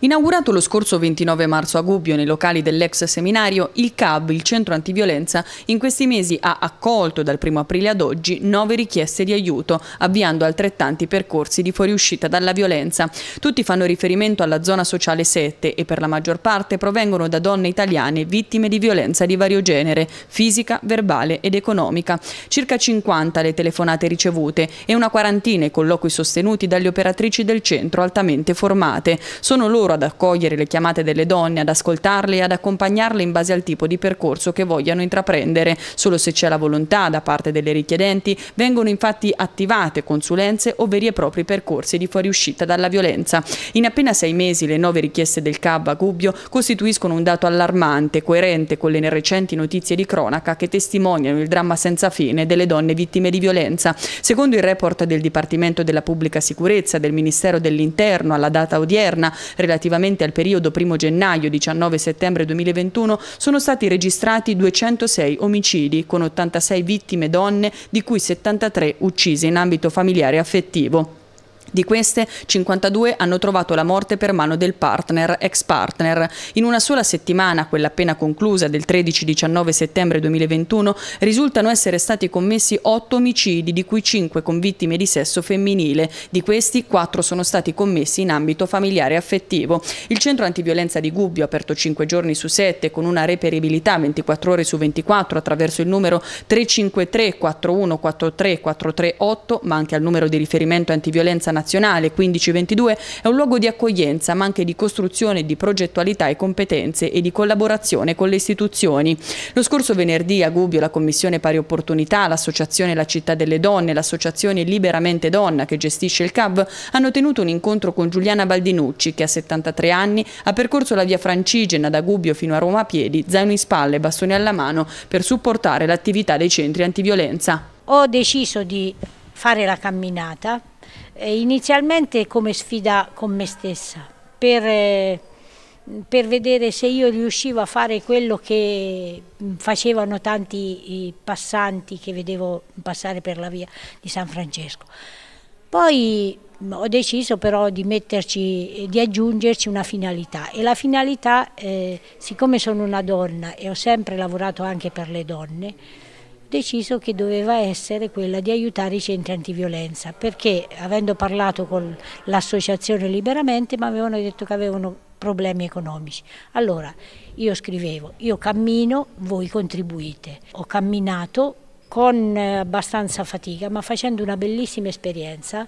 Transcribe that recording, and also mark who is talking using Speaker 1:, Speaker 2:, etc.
Speaker 1: Inaugurato lo scorso 29 marzo a Gubbio nei locali dell'ex seminario, il CAB, il centro antiviolenza, in questi mesi ha accolto dal 1 aprile ad oggi nove richieste di aiuto, avviando altrettanti percorsi di fuoriuscita dalla violenza. Tutti fanno riferimento alla zona sociale 7 e per la maggior parte provengono da donne italiane vittime di violenza di vario genere, fisica, verbale ed economica. Circa 50 le telefonate ricevute e una quarantina i colloqui sostenuti dalle operatrici del centro altamente formate. Sono loro loro ad accogliere le chiamate delle donne, ad ascoltarle e ad accompagnarle in base al tipo di percorso che vogliano intraprendere. Solo se c'è la volontà da parte delle richiedenti vengono infatti attivate consulenze o veri e propri percorsi di fuoriuscita dalla violenza. In appena sei mesi le nove richieste del CAB a Gubbio costituiscono un dato allarmante, coerente con le recenti notizie di cronaca che testimoniano il dramma senza fine delle donne vittime di violenza. Secondo il report del Dipartimento della Pubblica Sicurezza del Ministero dell'Interno alla data odierna, relativo relativamente al periodo 1 gennaio-19 settembre 2021 sono stati registrati 206 omicidi, con 86 vittime donne, di cui 73 uccise in ambito familiare e affettivo. Di queste, 52 hanno trovato la morte per mano del partner, ex partner. In una sola settimana, quella appena conclusa del 13-19 settembre 2021, risultano essere stati commessi 8 omicidi, di cui 5 con vittime di sesso femminile. Di questi, 4 sono stati commessi in ambito familiare e affettivo. Il centro antiviolenza di Gubbio, aperto 5 giorni su 7, con una reperibilità 24 ore su 24 attraverso il numero 353 41 43 438, ma anche al numero di riferimento antiviolenza nazionale nazionale 1522 è un luogo di accoglienza ma anche di costruzione di progettualità e competenze e di collaborazione con le istituzioni. Lo scorso venerdì a Gubbio la Commissione Pari Opportunità, l'Associazione La Città delle Donne, l'Associazione Liberamente Donna che gestisce il CAV hanno tenuto un incontro con Giuliana Baldinucci che a 73 anni ha percorso la via Francigena da Gubbio fino a Roma a piedi, zaino in spalle e bastone alla mano per supportare l'attività dei centri antiviolenza.
Speaker 2: Ho deciso di fare la camminata eh, inizialmente come sfida con me stessa, per, eh, per, vedere se io riuscivo a fare quello che facevano tanti passanti che vedevo passare per la via di San Francesco. Poi ho deciso però di, metterci, eh, di aggiungerci una finalità e la finalità, eh, siccome sono una donna e ho sempre lavorato anche per le donne, deciso che doveva essere quella di aiutare i centri antiviolenza, perché avendo parlato con l'associazione liberamente mi avevano detto che avevano problemi economici. Allora io scrivevo, io cammino, voi contribuite. Ho camminato con eh, abbastanza fatica, ma facendo una bellissima esperienza